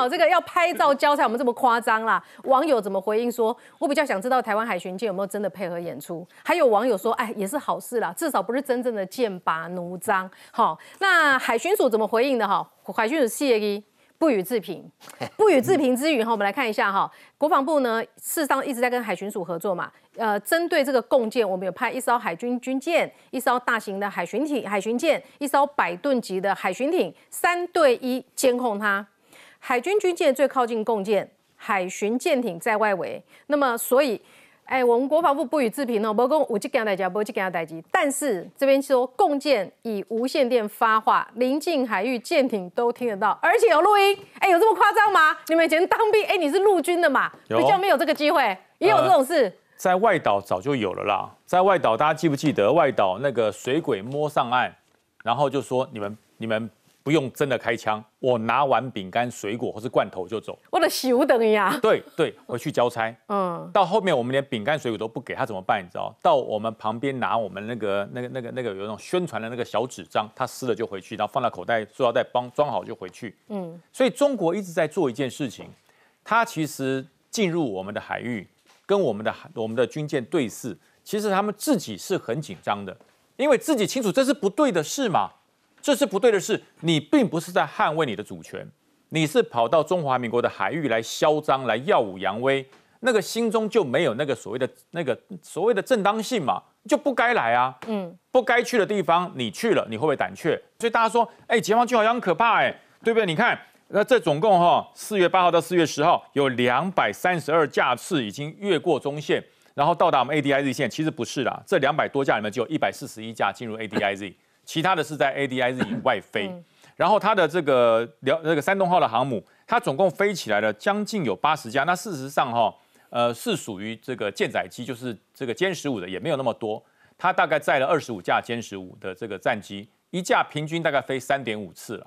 好，这个要拍照教材，我们这么夸张啦？网友怎么回应？说我比较想知道台湾海巡舰有没有真的配合演出？还有网友说，哎，也是好事啦，至少不是真正的剑拔弩张。好，那海巡署怎么回应的？哈，海巡署谢意，不予置评，不予置评之余，哈，我们来看一下哈，国防部呢，事实上一直在跟海巡署合作嘛。呃，针对这个共建，我们有派一艘海军军舰，一艘大型的海巡艇、海巡舰，一艘百吨级的海巡艇，三对一监控它。海军军舰最靠近共建，海巡舰艇在外围。那么，所以，哎，我们国防部不予置评哦，不公我只讲大家，不只讲大家。但是这边说共建以无线电发话，临近海域舰艇都听得到，而且有录音。哎，有这么夸张吗？你们以前当兵，哎，你是陆军的嘛？比较没有这个机会，也有这种事。在外岛早就有了啦，在外岛大家记不记得？外岛那个水鬼摸上岸，然后就说你们，你们。不用真的开枪，我拿完饼干、水果或是罐头就走。我的手等于啊？对对，回去交差。嗯。到后面我们连饼干、水果都不给他怎么办？你知道？到我们旁边拿我们那个、那个、那个、那个有那种宣传的那个小纸张，他撕了就回去，然后放到口袋塑料袋帮装好就回去。嗯。所以中国一直在做一件事情，他其实进入我们的海域，跟我们的我们的军舰对视，其实他们自己是很紧张的，因为自己清楚这是不对的事嘛。这是不对的事，你并不是在捍卫你的主权，你是跑到中华民国的海域来嚣张、来耀武扬威，那个心中就没有那个所谓的那个所谓的正当性嘛，就不该来啊，嗯，不该去的地方你去了，你会不会胆怯？所以大家说，哎，解放军好像可怕，哎，对不对？你看，那这总共哈，四月八号到四月十号有两百三十二架次已经越过中线，然后到达我们 ADIZ 线，其实不是啦，这两百多架里面就有一百四十一架进入 ADIZ。其他的是在 A D I 日以外飞，然后它的这个辽那个山东号的航母，它总共飞起来了将近有八十架。那事实上哈，呃，是属于这个舰载机，就是这个歼十五的也没有那么多，它大概载了二十五架歼十五的这个战机，一架平均大概飞三点五次了。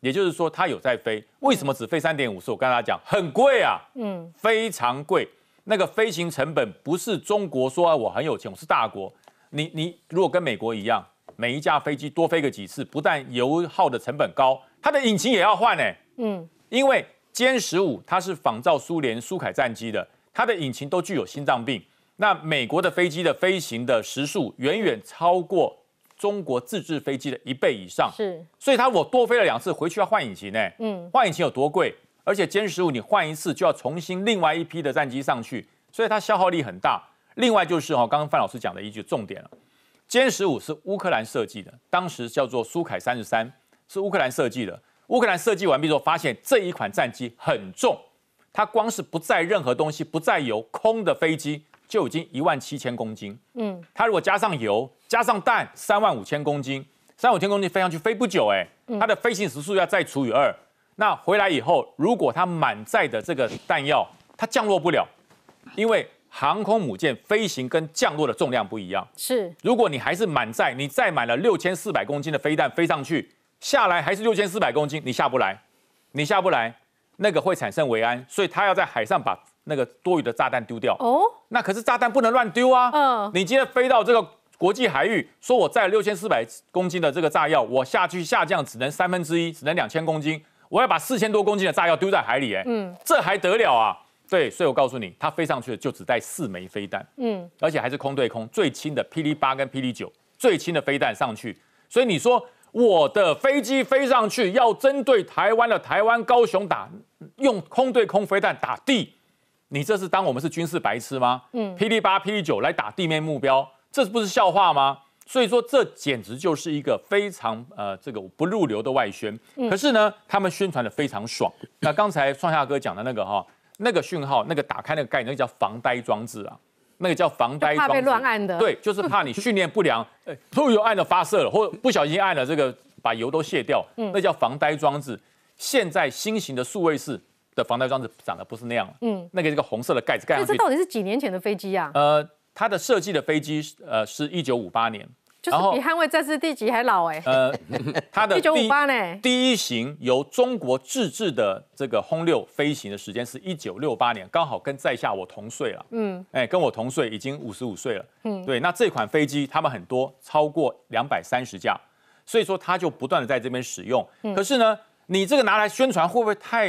也就是说，它有在飞，为什么只飞三点五次？我跟大家讲，很贵啊，嗯，非常贵，那个飞行成本不是中国说啊，我很有钱，我是大国，你你如果跟美国一样。每一架飞机多飞个几次，不但油耗的成本高，它的引擎也要换诶。嗯，因为歼十五它是仿造苏联苏凯战机的，它的引擎都具有心脏病。那美国的飞机的飞行的时速远远超过中国自制飞机的一倍以上，是。所以它我多飞了两次，回去要换引擎诶。嗯，换引擎有多贵？而且歼十五你换一次就要重新另外一批的战机上去，所以它消耗力很大。另外就是哦，刚刚范老师讲的一句重点了。歼十五是乌克兰设计的，当时叫做苏凯三十三，是乌克兰设计的。乌克兰设计完毕之后，发现这一款战机很重，它光是不载任何东西、不载油空的飞机就已经一万七千公斤。嗯，它如果加上油、加上弹，三万五千公斤，三五千公斤飞上去飞不久，哎，它的飞行时速要再除以二。那回来以后，如果它满载的这个弹药，它降落不了，因为。航空母舰飞行跟降落的重量不一样，是。如果你还是满载，你再满了六千四百公斤的飞弹飞上去，下来还是六千四百公斤，你下不来，你下不来，那个会产生维安，所以他要在海上把那个多余的炸弹丢掉。哦。那可是炸弹不能乱丢啊。嗯。你今天飞到这个国际海域，说我载了六千四百公斤的这个炸药，我下去下降只能三分之一，只能两千公斤，我要把四千多公斤的炸药丢在海里，哎，嗯，这还得了啊？对，所以我告诉你，它飞上去的就只带四枚飞弹，嗯，而且还是空对空最轻的霹雳八跟霹雳九最轻的飞弹上去。所以你说我的飞机飞上去要针对台湾的台湾高雄打，用空对空飞弹打地，你这是当我们是军事白痴吗？嗯，霹雳八、霹雳九来打地面目标，这不是笑话吗？所以说这简直就是一个非常呃这个不入流的外宣。可是呢，他们宣传的非常爽。那刚才创夏哥讲的那个哈。那个讯号，那个打开那个盖，那个叫防呆装置啊，那个叫防呆装置。怕被乱按的。对，就是怕你训练不良，哎，错误按了发射了，或不小心按了这个，把油都卸掉。嗯，那叫防呆装置。现在新型的数位式的防呆装置长得不是那样嗯，那个这个红色的盖子盖上。那这到底是几年前的飞机呀？呃，它的设计的飞机呃是一九五八年。就是比捍卫战士第几还老哎？呃，它的1958呢，第一型由中国自制的这个轰六飞行的时间是一九六八年，刚好跟在下我同岁了。嗯，哎，跟我同岁已经五十五岁了。嗯，对，那这款飞机他们很多超过两百三十架，所以说它就不断的在这边使用。可是呢，你这个拿来宣传会不会太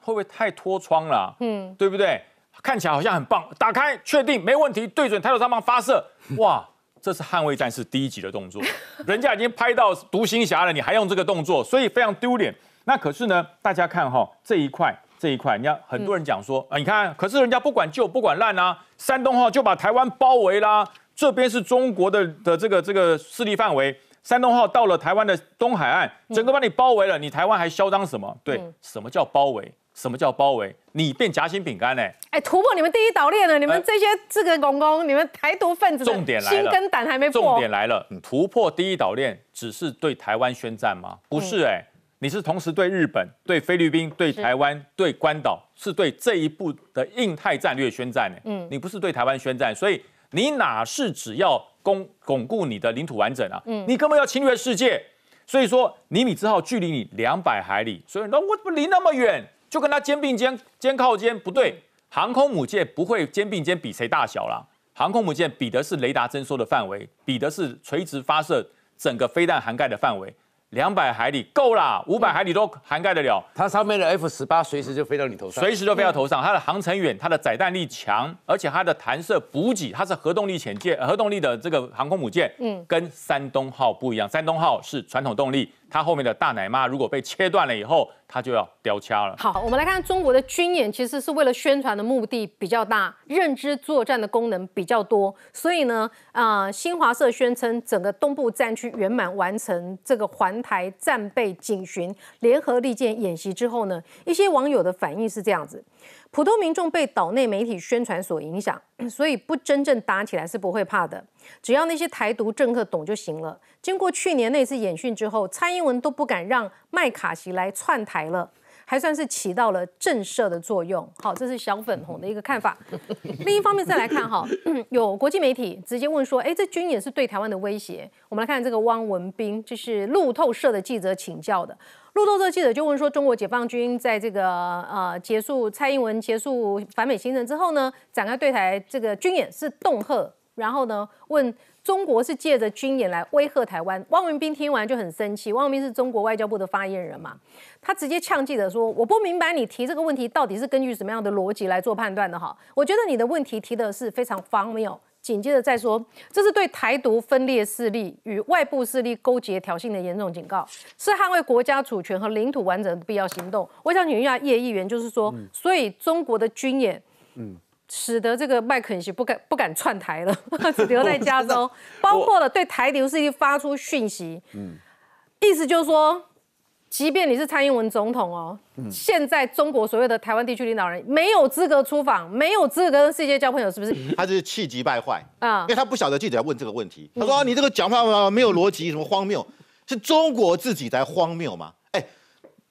会不会太拖窗了？嗯，对不对？看起来好像很棒，打开，确定，没问题，对准泰头山邦发射，哇！这是捍卫战士第一集的动作，人家已经拍到独行侠了，你还用这个动作，所以非常丢脸。那可是呢，大家看哈，这一块这一块，人家很多人讲说啊，你看，可是人家不管旧不管烂啊，山东号就把台湾包围啦，这边是中国的的这个这个势力范围，山东号到了台湾的东海岸，整个把你包围了，你台湾还嚣张什么？对，什么叫包围？什么叫包围？你变夹心饼干呢？哎，突破你们第一岛链了！你们这些这个公公，你们台独分子，重点来了，心跟胆还没破。重点来了，突破第一岛链只是对台湾宣战吗？不是哎，你是同时对日本、对菲律宾、对台湾、对关岛，是对这一步的印太战略宣战嘞。嗯，你不是对台湾宣战，所以你哪是只要巩巩固你的领土完整啊？嗯，你根本要侵略世界。所以说，尼米兹号距离你两百海里，所以那我怎么离那么远？就跟他肩并肩、肩靠肩不对，航空母舰不会肩并肩比谁大小了。航空母舰比的是雷达侦收的范围，比的是垂直发射整个飞弹涵盖的范围。两百海里够啦，五百海里都涵盖得了。它上面的 F 十八随时就飞到你头上，随时就飞到头上。它的航程远，它的载弹力强，而且它的弹射补给，它是核动力潜舰，核动力的这个航空母舰，嗯，跟山东号不一样。山东号是传统动力。它后面的大奶妈如果被切断了以后，它就要掉掐了。好，我们来看中国的军演，其实是为了宣传的目的比较大，认知作战的功能比较多。所以呢，啊，新华社宣称整个东部战区圆满完成这个环台战备警巡联合利剑演习之后呢，一些网友的反应是这样子：普通民众被岛内媒体宣传所影响，所以不真正打起来是不会怕的。只要那些台独政客懂就行了。经过去年那次演训之后，参。英文都不敢让麦卡锡来串台了，还算是起到了震慑的作用。好，这是小粉红的一个看法。另一方面，再来看哈，有国际媒体直接问说：“哎，这军演是对台湾的威胁？”我们来看这个汪文斌，就是路透社的记者请教的。路透社记者就问说：“中国解放军在这个呃结束蔡英文结束反美行程之后呢，展开对台这个军演是恫吓？”然后呢？问中国是借着军演来威吓台湾？汪文斌听完就很生气。汪文斌是中国外交部的发言人嘛？他直接呛记者说：“我不明白你提这个问题到底是根据什么样的逻辑来做判断的？哈，我觉得你的问题提的是非常荒谬。”紧接着再说：“这是对台独分裂势力与外部势力勾结挑衅的严重警告，是捍卫国家主权和领土完整的必要行动。”我想，请一下叶议员就是说，所以中国的军演，嗯。使得这个麦肯锡不敢不敢串台了，留在加州，包括了对台流是一发出讯息，嗯，意思就是说，即便你是蔡英文总统哦，现在中国所谓的台湾地区领导人没有资格出访，没有资格跟世界交朋友，是不是？他就是气急败坏啊，因为他不晓得记者问这个问题，他说你这个讲话没有逻辑，什么荒谬？是中国自己在荒谬吗？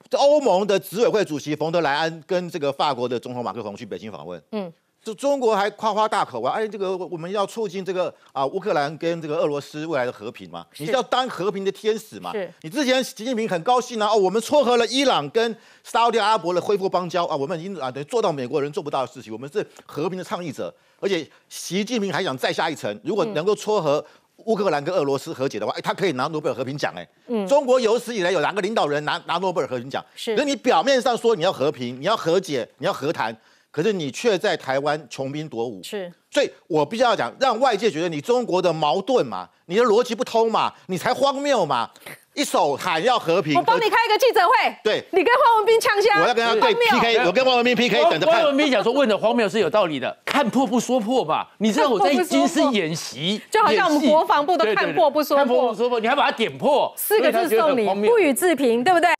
这欧盟的执委会主席冯德莱恩跟这个法国的总统马克龙去北京访问，嗯。就中国还夸夸大口啊！哎，这个我们要促进这个啊，乌克兰跟这个俄罗斯未来的和平嘛？你是要当和平的天使嘛？是你之前习近平很高兴啊！哦，我们撮合了伊朗跟沙特阿伯的恢复邦交啊！我们已经啊，等于做到美国人做不到的事情，我们是和平的倡议者。而且习近平还想再下一层，如果能够撮合乌克兰跟俄罗斯和解的话，哎，他可以拿诺贝尔和平奖哎！嗯，中国有史以来有两个领导人拿拿诺贝尔和平奖。是，那你表面上说你要和平，你要和解，你要和谈。可是你却在台湾穷兵黩武，是，所以我必须要讲，让外界觉得你中国的矛盾嘛，你的逻辑不通嘛，你才荒谬嘛。一手喊要和平，我帮你开一个记者会，对，你跟黄文斌呛起下，我要跟他对 PK，我跟黄文斌 PK，等着看。黄文斌讲说问的荒谬是有道理的，看破不说破嘛，你这道我在已经是演习，就好像我们国防部都看破不说破，看破不说破，你还把它点破，四个字送你，不予置评，对不对？